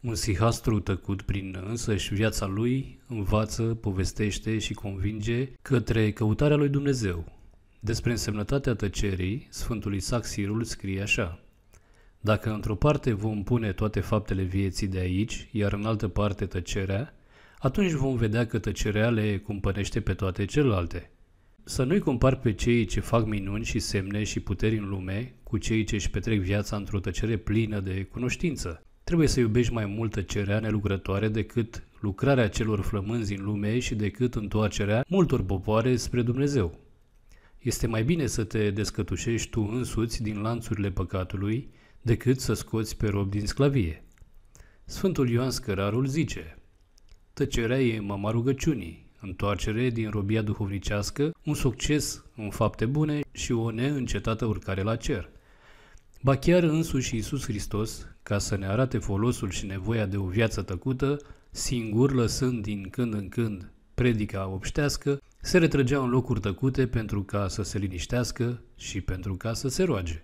Un sihastru tăcut prin însăși viața lui învață, povestește și convinge către căutarea lui Dumnezeu. Despre însemnătatea tăcerii, Sfântul Isaac Sirul scrie așa. Dacă într-o parte vom pune toate faptele vieții de aici, iar în altă parte tăcerea, atunci vom vedea că tăcerea le cumpărește pe toate celelalte. Să nu-i compar pe cei ce fac minuni și semne și puteri în lume cu cei ce își petrec viața într-o tăcere plină de cunoștință, Trebuie să iubești mai multă cerea nelucrătoare decât lucrarea celor flămânzi în lume și decât întoarcerea multor popoare spre Dumnezeu. Este mai bine să te descătușești tu însuți din lanțurile păcatului decât să scoți pe rob din sclavie. Sfântul Ioan Scărarul zice, Tăcerea e mama rugăciunii, întoarcere din robia duhovnicească, un succes în fapte bune și o neîncetată urcare la cer. Ba chiar însuși Iisus Hristos, ca să ne arate folosul și nevoia de o viață tăcută, singur lăsând din când în când predica obștească, se retrăgea în locuri tăcute pentru ca să se liniștească și pentru ca să se roage.